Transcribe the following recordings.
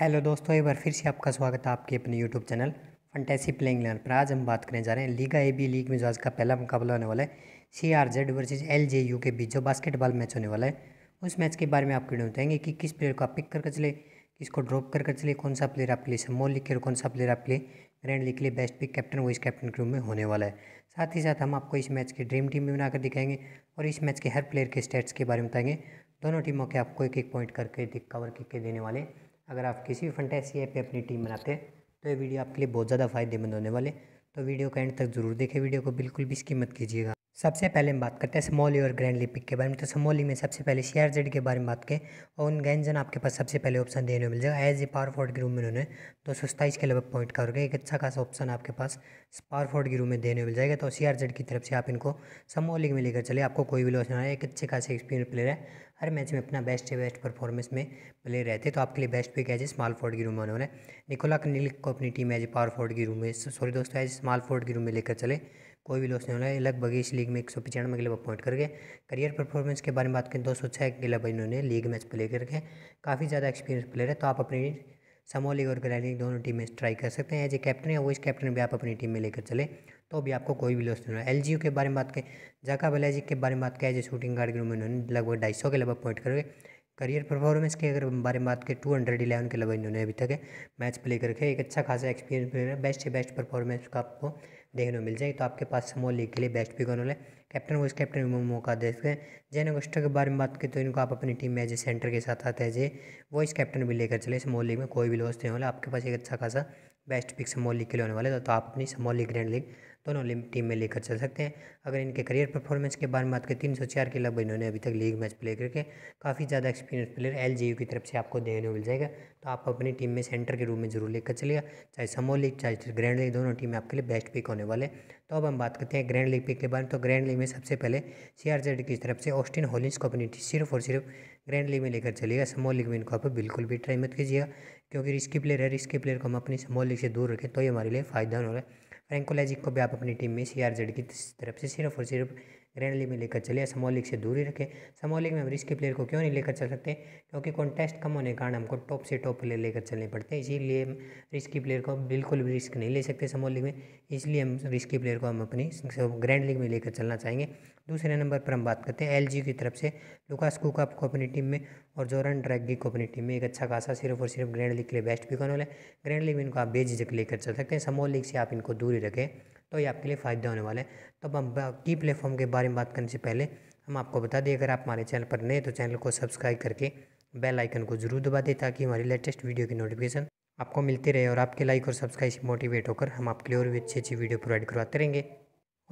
hello दोस्तों एक बार फिर से आपका स्वागत है आपके अपने YouTube channel fantasy playing learn पर आज हम बात करने जा रहे हैं लीगा ए बी लीग में जो आज का पहला मुकाबला होने वाला है C R Z versus L J U के बीच जो बास्केटबॉल मैच होने वाला है उस मैच के बारे में आप वीडियो बताएंगे कि किस प्लेयर को आप पिक करके चले किसको ड्रॉप करके चले कौन सा प्लेयर आपके लिए समोल लिख के और कौन सा प्लेयर आपके लिए ग्रैंड लिख लिए बेस्ट पिक कैप्टन वो इस कैप्टन के रूप में होने वाला है साथ ही साथ हम आपको इस मैच की ड्रीम टीम भी बनाकर दिखाएंगे और इस मैच के हर प्लेयर के स्टेट्स के बारे में बताएंगे दोनों टीमों के आपको एक एक पॉइंट करके कवर करके देने वाले अगर आप किसी भी फंटेसी ऐप पे अपनी टीम बनाते हैं तो ये वीडियो आपके लिए बहुत ज़्यादा फायदेमंद होने वाले तो वीडियो का एंड तक जरूर देखें वीडियो को बिल्कुल भी इसकी मत कीजिएगा सबसे पहले हम बात करते हैं स्मॉली और ग्रैंड लिपिक के बारे में तो स्मॉली में सबसे पहले सी आर जेड के बारे में बात करें और उन गैंजन आपके पास सबसे पहले ऑप्शन देने में मिल जाएगा as a power forward group में उन्होंने दो सौ सत्ताईस के लगभग पॉइंट का होगा एक अच्छा खासा ऑप्शन आपके पास पावर फोर्ड ग्रूप में देने मिल जाएगा तो सी जेड की तरफ से आप इनको समोली में लेकर चले आपको कोई भी लॉस नहीं एक अच्छे खासे एक्सपीरियंस प्लेयर है हर मैच में अपना बेस्ट बेस्ट परफॉर्मेंस में प्लेयर रहते तो आपके लिए best pick as a small forward की रूम में उन्होंने निकोला कनिल को अपनी team as a power forward की रूम में सॉरी दोस्तों एज स्मॉल फोर्ड ग्रू रूम में लेकर चले कोई भी लॉस नहीं होना है लगभग इस लीग में एक सौ पचानवे के लगभग अपॉइंट करके करियर परफॉर्मेंस के बारे में बात करें तो दो सौ छः के लगभग इन्होंने लीग मैच प्ले करके काफ़ी ज़्यादा एक्सपीरियंस प्लेयर है तो आप अपनी समो लीग और ग्रैंड लीग दोनों टीम में ट्राई कर सकते हैं एज ए कैप्टन है वो इस कैप्टन भी आप अपनी टीम में लेकर चले तो भी आपको कोई भी लॉस नहीं होना एल जी के बारे में बात करें जाका बलैजिक के बारे में बात करें एज ए शूटिंग गार्ड के उन्होंने लगभग ढाई सौ के लगभग अपॉइंट करके करियर परफॉर्मेंस के अगर बारे में बात करें टू हंड्रेड इलेवन के लगभग इन्होंने अभी तक मैच प्ले करके एक अच्छा खासा एक्सपीरियंस है बेस्ट से बेस्ट परफॉर्मेंस का आपको देखने को मिल जाएगी तो आपके पास समोल लीग के लिए बेस्ट पिक होने वाले है कैप्टन वाइस कैप्टन में मौका दे सकते हैं जैन अगस्टर के बारे में बात करें तो इनको आप अपनी टीम में एज ए सेंटर के साथ आते हैं जे वाइस कैप्टन भी लेकर चले समोल लीग में कोई भी लॉस नहीं होने वाला आपके पास एक अच्छा खासा बेस्ट पिक समोल लीग के लिए होने वाले तो आप अपनी समोल लीग ग्रैंड लीग दोनों टीम में लेकर चल सकते हैं अगर इनके करियर परफॉर्मेंस के बारे में बात करें तीन सौ चार के लगभग इन्होंने अभी तक लीग मैच प्ले करके काफ़ी ज़्यादा एक्सपीरियंस प्लेयर एल की तरफ से आपको देखने को मिल जाएगा तो आप अपनी टीम में सेंटर के रूप में जरूर लेकर चलेगा चाहे समो लीग चाहे ग्रैंड लीग दोनों टीम आपके लिए बेस्ट पिक होने वाले तो अब हम बात करते हैं ग्रैंड लीग पिक के बारे में तो ग्रैंड लीग में सबसे पहले सी की तरफ से ऑस्टिन होलिंग्स को अपनी सिर्फ और सिर्फ ग्रैंड लीग में लेकर चलेगा समो लीग में इनको आप बिल्कुल भी ट्राई मत कीजिएगा क्योंकि रिस्की प्लेयर है रिस्की प्लेयर को हम अपनी समो लीग से दूर रखें तो ये हमारे लिए फ़ायदा हो रहा है फ्रेंको लैजिक को भी आप अपनी टीम में सी की तरफ से सिर्फ और सिर्फ ग्रैंड लीग में लेकर चले समॉलिक से दूरी रखें समॉलिक में हम रिस्क प्लेयर को क्यों नहीं लेकर चल सकते क्योंकि कॉन्टेस्ट कम होने के कारण हमको टॉप से टॉप प्लेयर लेकर चलने पड़ते हैं इसीलिए हम रिस्की प्लेयर को बिल्कुल भी रिस्क नहीं ले सकते समॉल लीग में इसलिए हम रिस्की प्लेयर को हम अपनी ग्रैंड लीग में लेकर चलना चाहेंगे दूसरे नंबर पर हम बात करते हैं एल की तरफ से लुकास कुका को अपनी टीम में और जोरन ड्रैगी को अपनी टीम में एक अच्छा खासा सिर्फ और सिर्फ ग्रैंड लीग के लिए बेस्ट भी कौन वाले ग्रैंड लीग में इनको आप बेझिझक लेकर चल सकते हैं समॉल लीग से आप इनको दूरी रखें तो ये आपके लिए फ़ायदा होने वाला है तो अब हम बाकी प्लेटफॉर्म के बारे में बात करने से पहले हम आपको बता दें अगर आप हमारे चैनल पर नए तो चैनल को सब्सक्राइब करके बेल आइकन को जरूर दबा दें ताकि हमारी लेटेस्ट वीडियो की नोटिफिकेशन आपको मिलती रहे और आपके लाइक और सब्सक्राइब से मोटिवेट होकर हम आपके लिए और भी अच्छी अच्छी वीडियो प्रोवाइड करवाते रहेंगे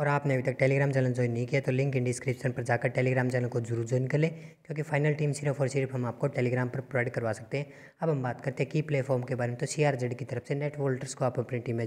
और आपने अभी तक टेलीग्राम चैनल ज्वाइन नहीं किया तो लिंक इन डिस्क्रिप्शन पर जाकर टेलीग्राम चैनल को जरूर ज्वाइन कर लें क्योंकि फाइनल टीम सिर्फ और सिर्फ हम आपको टेलीग्राम पर प्रोवाइड करवा सकते हैं अब हम बात करते हैं की प्लेटफॉर्म के बारे में तो सी की तरफ से नेट होल्डर्स को आप अपनी टीम में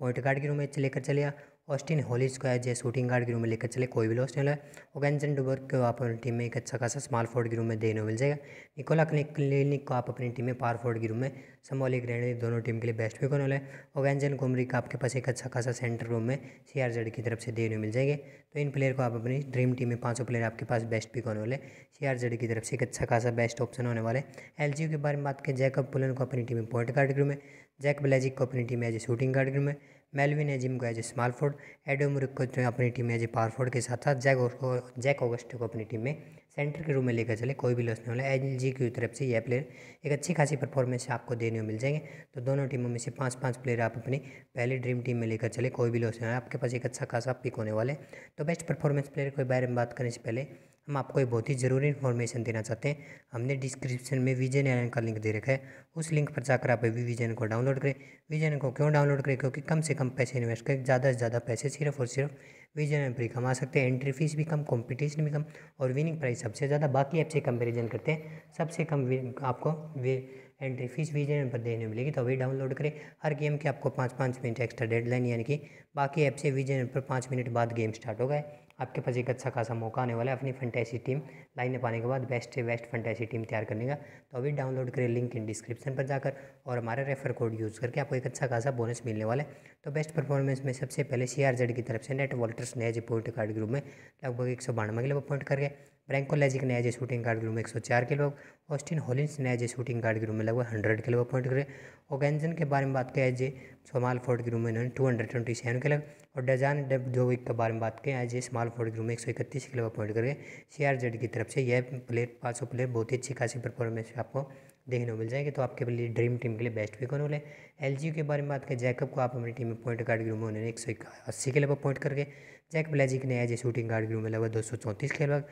पॉइंट गार्ड के रूम में लेकर चले या ऑस्टिन होलीस को एज शूटिंग गार्ड के रूम में लेकर चले कोई भी लॉस नहीं है डुबर को आप अपनी टीम में एक अच्छा खासा स्मॉल फोर्ड के रूम में देने मिल जाएगा निकोला क्लिनिक को आप अपनी टीम में पार फोर्ड के रूम में संभाली ग्रैंड दोनों टीम के लिए बेस्ट भी होने वाला है और का आपके पास एक अच्छा खासा सेंटर रूम में सी की तरफ से देने मिल जाएंगे तो इन प्लेयर को आप अपनी ड्रीम टीम में पाँचों प्लेयर आपके पास बेस्ट पिक होने वाले सी आर जेड की तरफ से एक अच्छा खासा बेस्ट ऑप्शन होने वाले एल जी के बारे में बात करें जैकब पुलन को अपनी टीम में पॉइंट गार्ड में जैक ब्लैजिक को अपनी टीम में एज ए शूटिंग गार्ड में मेलविन है जिम को एज ए स्मॉल फोर्ड एडोमरिक को अपनी टीम में एज ए पावर फोर्ड के साथ साथ जैक जैक ऑगस्ट को अपनी टीम में सेंटर के रूम में लेकर चले कोई भी लॉस नहीं होने एल जी की तरफ से यह प्लेयर एक अच्छी खासी परफॉर्मेंस आपको देने में मिल जाएंगे तो दोनों टीमों में से पाँच पाँच प्लेयर आप अपनी पहले ड्रीम टीम में लेकर चले कोई भी लॉस नहीं होने आपके पास एक अच्छा खासा पिक होने वाले तो बेस्ट परफॉर्मेंस प्लेयर के बारे में बात करने से पहले हम आपको एक बहुत ही ज़रूरी इन्फॉर्मेशन देना चाहते हैं हमने डिस्क्रिप्शन में विजय नारायण का लिंक दे रखा है उस लिंक पर जाकर आप अभी विजन को डाउनलोड करें विजय को क्यों डाउनलोड करें क्योंकि कम से कम पैसे इन्वेस्ट करें ज़्यादा से ज़्यादा पैसे सिर्फ और सिर्फ विजय नारायण ही कमा सकते हैं एंट्री फीस भी कम कॉम्पिटिशन भी कम और विनिंग प्राइस सबसे ज़्यादा बाकी ऐप से कंपेरिजन करते हैं सबसे कम आपको वे एंट्री फीस विजय पर देने मिलेगी तो अभी डाउनलोड करें हर गेम के आपको पाँच पाँच मिनट एक्स्ट्रा डेडलाइन यानी कि बाकी ऐप से विजय पर पाँच मिनट बाद गेम स्टार्ट होगा आपके पास एक अच्छा खासा मौका आने वाला है अपनी फंटैसी टीम लाइन पाने के बाद बेस्ट से बेस्ट फंटैसी टीम तैयार करने का तो अभी डाउनलोड करें लिंक इन डिस्क्रिप्शन पर जाकर और हमारा रेफर कोड यूज़ करके आपको एक अच्छा खासा बोनस मिलने वाला है तो बेस्ट परफॉर्मेंस में सबसे पहले सी की तरफ से नेट वॉल्टर्स नेज पॉइंट कार्ड ग्रुप में लगभग एक सौ बानवे के लिए पॉइंट करके ब्रैंको लेजिक ने एज ए शूटिंग गार्ड के रूम में एक सौ चार किलो ऑस्टिन हॉलिन्स ने एज ए शूटिंग गार्ड के रूम में लगभग हंड्रेड किलो अपॉइंट करे ओगेंजन के बारे में बात करें एज ए स्मॉल फोर्ड के रूम में इन्होंने two hundred twenty seven kilo और डजान डब विक के बारे में बात करें एज ए स्मॉल फोर्ड के रूम में एक सौ इकतीस किलो अपॉइंट करके सी आर जेड की तरफ से यह प्लेयर पाँच सौ प्लेयर बहुत ही अच्छी खासी परफॉर्मेंस आपको देखने को मिल जाएगी तो आपके लिए ड्रीम टीम के लिए बेस्ट भी कौन बोले एल जी के बारे में बात करें जैकब को आप अपनी टीम में पॉइंट गार्ड के रूम में उन्होंने एक सौ अस्सी के लगभग पॉइंट करके जैक ब्लैजिक ने एज ए शूटिंग गार्ड के रूम में लगभग दो सौ चौंतीस के लगभग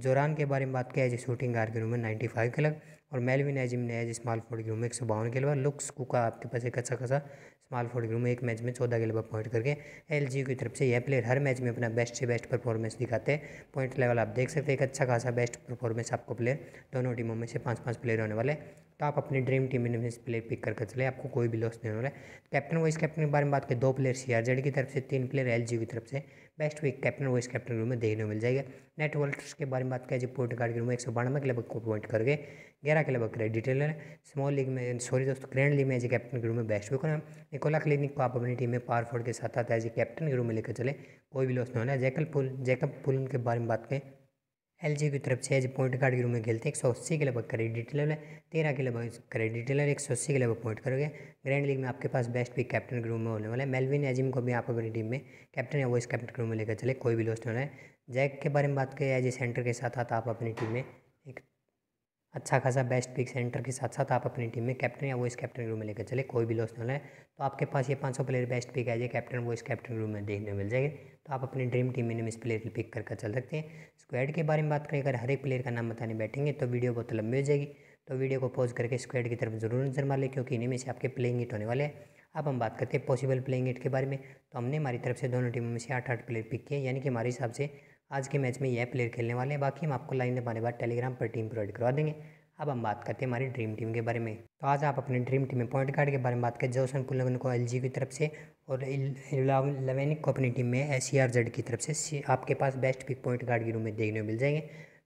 जोरान के बारे में बात किया एज ए शूटिंग गार्ड के रूम में नाइन्टी फाइव के लग और मेलविन एजिम ने एज स्मॉल फोर्ड के रूम में एक सौ बावन के लगा लुक्स कुका आपके पास एक अच्छा खासा स्मॉल फोर्ड के रूम में एक मैच में चौदह के पॉइंट करके एल की तरफ से यह प्लेयर हर मैच में अपना बेस्ट से बेस्ट परफॉर्मेंस दिखाते हैं पॉइंट लेवल आप देख सकते हैं एक अच्छा खासा बेस्ट परफॉर्मेंस आपको प्लेयर दोनों टीमों में से पाँच पाँच प्लेयर होने वाले तो आप अपनी ड्रीम टीम में प्लेयर पिक करके चले आपको कोई भी लॉस नहीं होने वाला कैप्टन वाइस कैप्टन के बारे में बात करें दो प्लेयर सी की तरफ से तीन प्लेयर एल की तरफ से बेस्ट वीक कैप्टन वाइस कैप्टन रूम में देखने को मिल जाएगा नेट वोल्टर्स के बारे में बात करें जो पोर्ट गार्ड रूम में एक सौ बानवे क्लब को अपॉइंट करके ग्यारह क्लब करे डिटेलर स्मॉल लीग में सॉरी दोस्तों ग्रैंड लीग में एज ए कैप्टन रूम में बेस्ट विकर निकोला क्लिनिक को आप अपनी टीम में पार फोर्ड के साथ साथ एज ए कैप्टन के रूम में लेकर चले कोई भी लॉस नहीं होना जैकल पुल जैकब पुल के बारे में बात करें एल जी की तरफ से एज पॉइंट कार्ड के रूप में खेलते हैं एक सौ अस्सी के लगभग क्रेडिट डिटेलर है तेरह के लगभग क्रेडिट डिटेलर एक सौ अस्सी के लगभग पॉइंट करोगे ग्रैंड लीग में आपके पास बेस्ट भी कैप्टन के रूप में होने वाला है मेलविन एजिम को भी आप अपनी टीम में कैप्टन या इस कैप्टन के रूम में लेकर चले कोई भी लॉस नहीं होना है जैक के बारे में बात करें एज ए सेंटर के साथ साथ आप अपनी टीम में अच्छा खासा बेस्ट पिक सेंटर के साथ साथ आप अपनी टीम में कैप्टन या वॉइस कैप्टन रूम में लेकर चले कोई भी लॉस नहीं होना है तो आपके पास ये 500 प्लेयर बेस्ट पिक है ये कैप्टन वॉइस कैप्टन रूम में देखने मिल जाएंगे तो आप अपनी ड्रीम टीम में इस प्लेयर पिक कर कर चल सकते हैं स्क्वाड के बारे में बात करें अगर हर एक प्लेयर का नाम बताने बैठेंगे तो वीडियो बहुत लंबी हो जाएगी तो वीडियो को पॉज करके स्क्वाड की तरफ जरूर नजर मार लें क्योंकि इन्हें में से आपके प्लेइंग इट होने वाले हैं अब हम बात करते हैं पॉसिबल प्लेइंग इट के बारे में तो हमने हमारी तरफ से दोनों टीमों में से आठ आठ प्लेयर पिक किए यानी कि हमारे हिसाब से आज के मैच में यह प्लेयर खेलने वाले हैं बाकी हम आपको लाइन दबाने बाद टेलीग्राम पर टीम प्रोवाइड करवा देंगे अब हम बात करते हैं हमारी ड्रीम टीम के बारे में तो आज आप अपने ड्रीम टीम में पॉइंट गार्ड के बारे में बात करें जोसन पुलगन को एल की तरफ से और लवेनिक को अपनी टीम में एस e की तरफ से आपके पास बेस्ट पिक पॉइंट गार्ड के रूम में देखने को मिल जाएंगे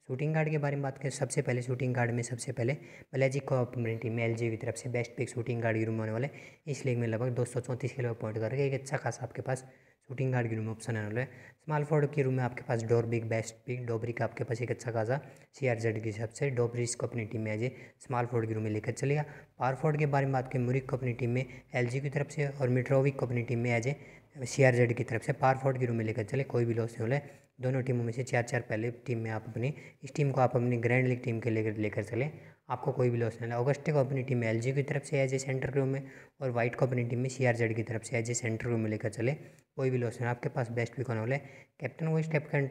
शूटिंग गार्ड के बारे में बात करें सबसे पहले शूटिंग गार्ड में सबसे पहले बलैजी को अपनी टीम में एल की तरफ से बेस्ट पिक शूटिंग गार्ड के रूम में होने वाले इस लीग में लगभग दो सौ चौंतीस पॉइंट गार्ड एक अच्छा खासा आपके पास शूटिंग गार्ड की रूम में ऑप्शन है स्मॉल फोर्ड के रूम में आपके पास डोरबिक बेस्ट पिक का आपके पास एक अच्छा खासा सी आर जेड के हिसाब से डोबरी को अपनी टीम में एज ए स्मॉल फोर्ड की रूम में लेकर चलेगा पावर फोर्ड के बारे में बात करें मुरिक को अपनी टीम में एल की तरफ से और मिट्रोविक को अपनी टीम में as a C R Z की तरफ से पावर फोर्ड रूम में लेकर चले कोई भी लॉस नहीं हो दोनों टीमों में से चार चार पहले टीम में आप अपनी इस टीम को आप अपनी ग्रैंड लीग टीम के लेकर लेकर चले आपको कोई भी लॉस नहीं है को अपनी टीम एल की तरफ से एज ए सेंटर रूम में और वाइट अपनी टीम में सी की तरफ से एज ए सेंटर रूम में लेकर चले कोई भी लॉस नहीं आपके पास बेस्ट कौन वाले कैप्टन वॉइस कैप्टन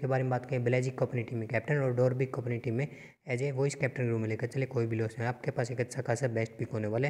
के बारे में बात करें ब्लैजिक अपनी टीम में कैप्टन और डॉर्बिक अपनी टीम में as a vice captain room में लेकर चले कोई भी लॉस नहीं आपके पास एक अच्छा खासा बेस्ट भी होने वाले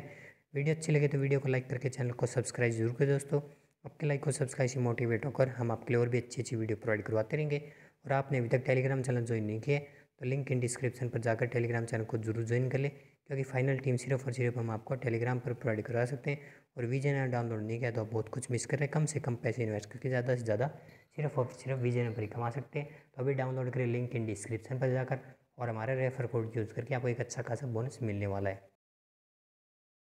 वीडियो अच्छी लगे तो वीडियो को लाइक करके चैनल को सब्सक्राइब जरूर करें दोस्तों आपके लाइक और सब्सक्राइब से मोटिवेट होकर हम आपके लिए और भी अच्छी अच्छी वीडियो प्रोवाइड करवाते रहेंगे और आपने अभी तक टेलीग्राम चैनल ज्वाइन नहीं किया तो लिंक इन डिस्क्रिप्शन पर जाकर टेलीग्राम चैनल को जरूर ज्वाइन कर लें क्योंकि फाइनल टीम सिर्फ और सिर्फ हम आपको टेलीग्राम पर प्रोवाइड करवा सकते हैं और वीजेनर डाउनलोड नहीं किया तो आप बहुत कुछ मिस कर रहे हैं कम से कम पैसे इन्वेस्ट करके ज़्यादा से ज़्यादा सिर्फ और सिर्फ वीजेनर पर ही कमा सकते हैं तो अभी डाउनलोड करें लिंक इन डिस्क्रिप्शन पर जाकर और हमारे रेफर कोड यूज़ करके आपको एक अच्छा खासा बोनस मिलने वाला है